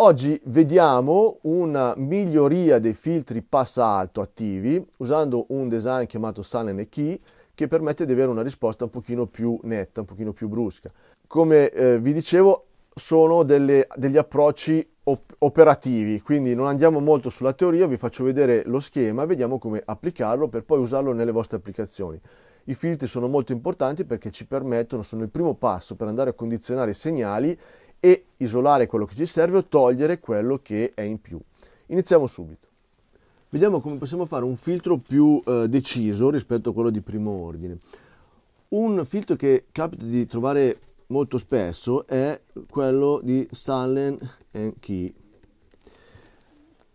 Oggi vediamo una miglioria dei filtri passa-alto attivi usando un design chiamato Sun Key che permette di avere una risposta un pochino più netta, un pochino più brusca. Come eh, vi dicevo sono delle, degli approcci op operativi, quindi non andiamo molto sulla teoria, vi faccio vedere lo schema, vediamo come applicarlo per poi usarlo nelle vostre applicazioni. I filtri sono molto importanti perché ci permettono, sono il primo passo per andare a condizionare i segnali e isolare quello che ci serve o togliere quello che è in più. Iniziamo subito. Vediamo come possiamo fare un filtro più eh, deciso rispetto a quello di primo ordine. Un filtro che capita di trovare molto spesso è quello di Stanley Key.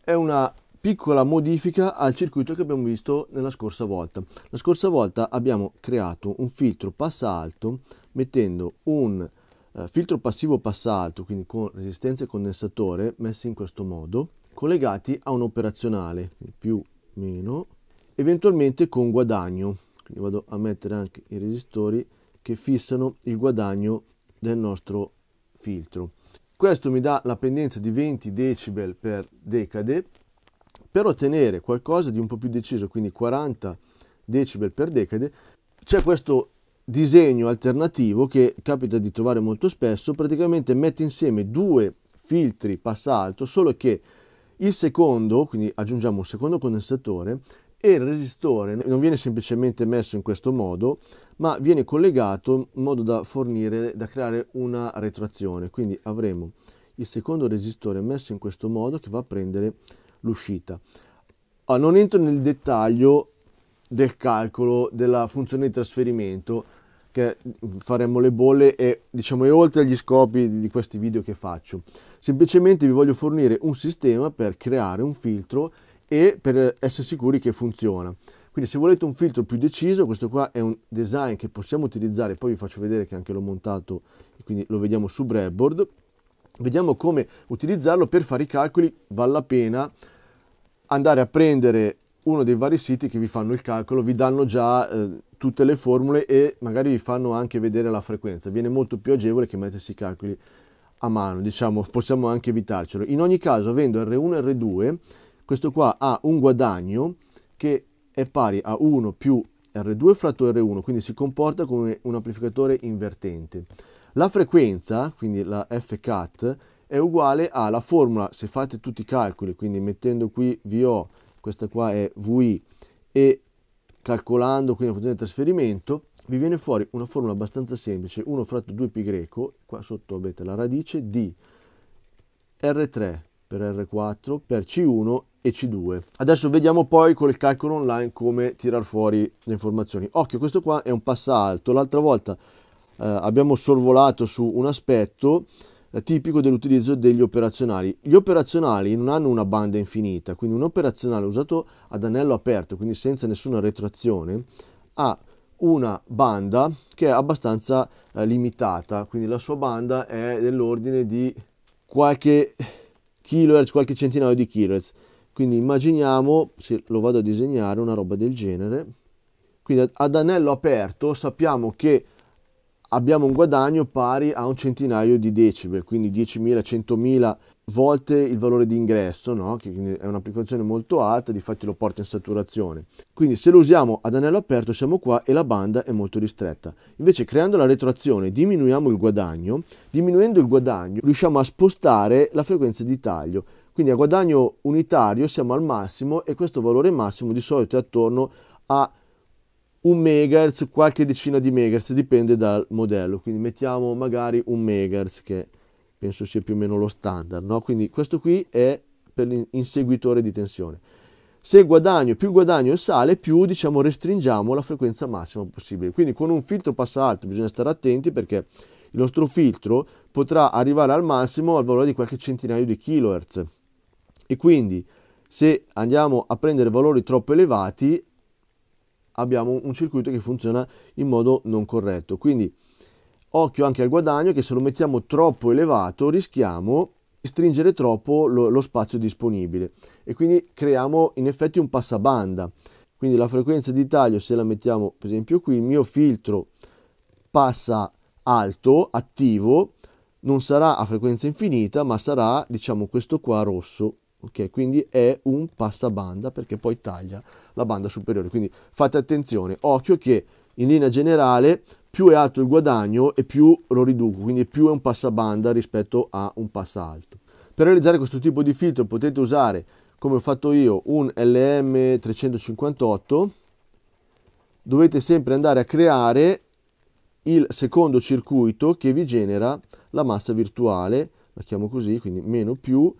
È una piccola modifica al circuito che abbiamo visto nella scorsa volta. La scorsa volta abbiamo creato un filtro passa alto mettendo un eh, filtro passivo passalto, quindi con resistenza e condensatore messi in questo modo, collegati a un operazionale, più meno, eventualmente con guadagno. Quindi vado a mettere anche i resistori che fissano il guadagno del nostro filtro. Questo mi dà la pendenza di 20 decibel per decade. Per ottenere qualcosa di un po' più deciso, quindi 40 decibel per decade, c'è questo disegno alternativo che capita di trovare molto spesso, praticamente mette insieme due filtri passa alto, solo che il secondo, quindi aggiungiamo un secondo condensatore, e il resistore non viene semplicemente messo in questo modo, ma viene collegato in modo da fornire, da creare una retroazione. Quindi avremo il secondo resistore messo in questo modo che va a prendere l'uscita. Ah, non entro nel dettaglio del calcolo della funzione di trasferimento che faremmo le bolle e diciamo è oltre agli scopi di questi video che faccio. Semplicemente vi voglio fornire un sistema per creare un filtro e per essere sicuri che funziona. Quindi se volete un filtro più deciso, questo qua è un design che possiamo utilizzare, poi vi faccio vedere che anche l'ho montato, quindi lo vediamo su breadboard. Vediamo come utilizzarlo per fare i calcoli, vale la pena andare a prendere uno dei vari siti che vi fanno il calcolo, vi danno già eh, tutte le formule e magari vi fanno anche vedere la frequenza. Viene molto più agevole che mettersi i calcoli a mano, diciamo, possiamo anche evitarcelo. In ogni caso, avendo R1 e R2, questo qua ha un guadagno che è pari a 1 più R2 fratto R1, quindi si comporta come un amplificatore invertente. La frequenza, quindi la FCAT, è uguale alla formula, se fate tutti i calcoli, quindi mettendo qui VO questa qua è VI, e calcolando quindi la funzione di trasferimento, vi viene fuori una formula abbastanza semplice, 1 fratto 2π greco, qua sotto avete la radice di R3 per R4 per C1 e C2. Adesso vediamo poi col calcolo online come tirar fuori le informazioni. Occhio, questo qua è un passa alto, l'altra volta eh, abbiamo sorvolato su un aspetto tipico dell'utilizzo degli operazionali. Gli operazionali non hanno una banda infinita, quindi un operazionale usato ad anello aperto, quindi senza nessuna retroazione, ha una banda che è abbastanza eh, limitata, quindi la sua banda è dell'ordine di qualche kilohertz, qualche centinaio di kilohertz. Quindi immaginiamo, se lo vado a disegnare, una roba del genere. Quindi ad anello aperto sappiamo che abbiamo un guadagno pari a un centinaio di decibel, quindi 10.000, 100.000 volte il valore di ingresso, no? che è un'applicazione molto alta, difatti lo porta in saturazione. Quindi se lo usiamo ad anello aperto siamo qua e la banda è molto ristretta. Invece creando la retroazione diminuiamo il guadagno, diminuendo il guadagno riusciamo a spostare la frequenza di taglio. Quindi a guadagno unitario siamo al massimo e questo valore massimo di solito è attorno a un megahertz, qualche decina di megahertz, dipende dal modello. Quindi mettiamo magari un megahertz, che penso sia più o meno lo standard. No? Quindi questo qui è per l'inseguitore di tensione. Se guadagno, più guadagno sale, più diciamo restringiamo la frequenza massima possibile. Quindi con un filtro passa alto bisogna stare attenti perché il nostro filtro potrà arrivare al massimo al valore di qualche centinaio di kilohertz. E quindi se andiamo a prendere valori troppo elevati abbiamo un circuito che funziona in modo non corretto. Quindi occhio anche al guadagno che se lo mettiamo troppo elevato rischiamo di stringere troppo lo, lo spazio disponibile e quindi creiamo in effetti un passabanda. Quindi la frequenza di taglio se la mettiamo per esempio qui, il mio filtro passa alto, attivo, non sarà a frequenza infinita ma sarà diciamo questo qua rosso Okay, quindi è un passabanda perché poi taglia la banda superiore. Quindi fate attenzione, occhio che in linea generale più è alto il guadagno e più lo riduco, quindi più è un passabanda rispetto a un passa alto. Per realizzare questo tipo di filtro potete usare, come ho fatto io, un LM358. Dovete sempre andare a creare il secondo circuito che vi genera la massa virtuale, la chiamo così, quindi meno più,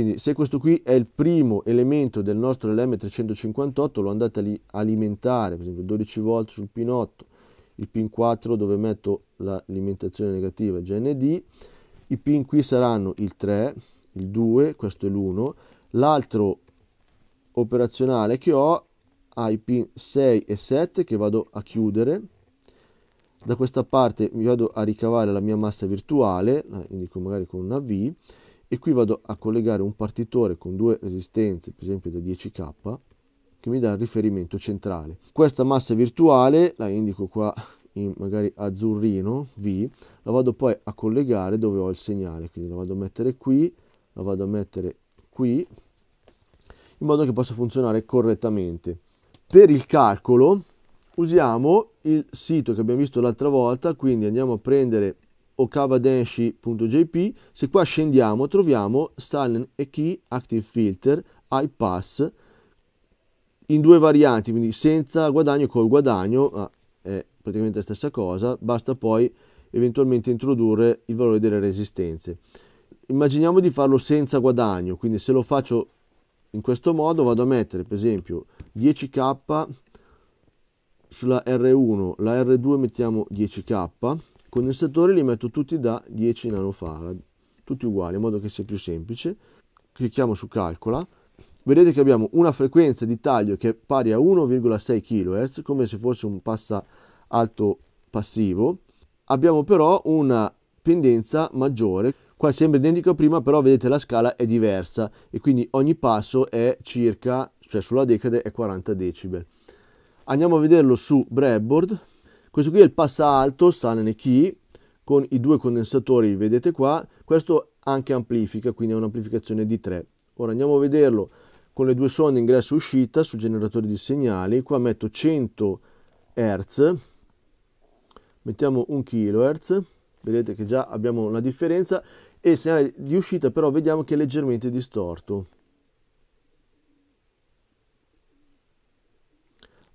quindi se questo qui è il primo elemento del nostro LM358 lo andate a alimentare, per esempio 12 volt sul pin 8, il pin 4 dove metto l'alimentazione negativa GND, i pin qui saranno il 3, il 2, questo è l'1, l'altro operazionale che ho ha i pin 6 e 7 che vado a chiudere, da questa parte mi vado a ricavare la mia massa virtuale, la eh, indico magari con una V, e qui vado a collegare un partitore con due resistenze, per esempio da 10k, che mi dà il riferimento centrale. Questa massa virtuale, la indico qua in magari azzurrino, V, la vado poi a collegare dove ho il segnale, quindi la vado a mettere qui, la vado a mettere qui, in modo che possa funzionare correttamente. Per il calcolo usiamo il sito che abbiamo visto l'altra volta, quindi andiamo a prendere okavadenshi.jp. Se qua scendiamo troviamo Stallen e Key Active Filter High Pass in due varianti, quindi senza guadagno e col guadagno, ah, è praticamente la stessa cosa, basta poi eventualmente introdurre il valore delle resistenze. Immaginiamo di farlo senza guadagno, quindi se lo faccio in questo modo vado a mettere per esempio 10k sulla R1, la R2 mettiamo 10k, condensatori li metto tutti da 10 nanofarad, tutti uguali, in modo che sia più semplice. Clicchiamo su calcola, vedete che abbiamo una frequenza di taglio che è pari a 1,6 kHz, come se fosse un passa alto passivo. Abbiamo però una pendenza maggiore, qua sembra identico a prima, però vedete la scala è diversa e quindi ogni passo è circa, cioè sulla decade è 40 decibel. Andiamo a vederlo su breadboard, questo qui è il passa alto Sanen Key con i due condensatori, vedete qua. Questo anche amplifica, quindi è un'amplificazione di 3. Ora andiamo a vederlo con le due sonde ingresso e uscita sul generatore di segnali. Qua metto 100 Hz, mettiamo 1 kHz, vedete che già abbiamo una differenza e il segnale di uscita però vediamo che è leggermente distorto.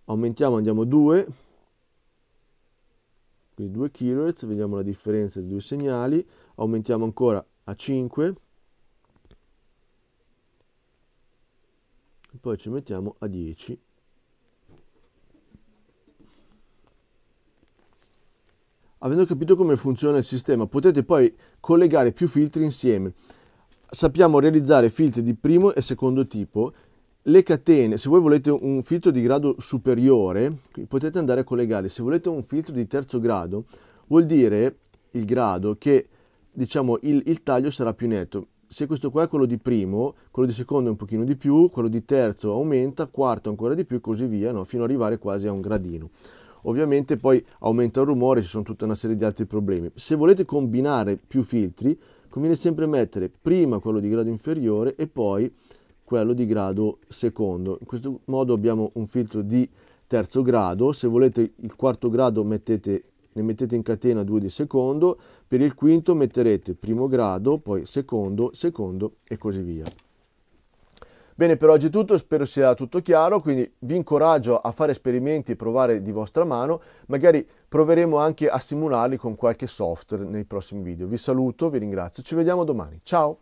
Aumentiamo, andiamo 2, quindi 2 kHz, vediamo la differenza dei due segnali, aumentiamo ancora a 5 e poi ci mettiamo a 10 Avendo capito come funziona il sistema potete poi collegare più filtri insieme. Sappiamo realizzare filtri di primo e secondo tipo le catene, se voi volete un filtro di grado superiore, potete andare a collegare, se volete un filtro di terzo grado, vuol dire il grado che diciamo il, il taglio sarà più netto. Se questo qua è quello di primo, quello di secondo è un pochino di più, quello di terzo aumenta, quarto ancora di più e così via, no? fino ad arrivare quasi a un gradino. Ovviamente poi aumenta il rumore, ci sono tutta una serie di altri problemi. Se volete combinare più filtri, conviene sempre mettere prima quello di grado inferiore e poi quello di grado secondo. In questo modo abbiamo un filtro di terzo grado, se volete il quarto grado mettete, ne mettete in catena due di secondo, per il quinto metterete primo grado, poi secondo, secondo e così via. Bene, per oggi è tutto, spero sia tutto chiaro, quindi vi incoraggio a fare esperimenti e provare di vostra mano, magari proveremo anche a simularli con qualche software nei prossimi video. Vi saluto, vi ringrazio, ci vediamo domani, ciao!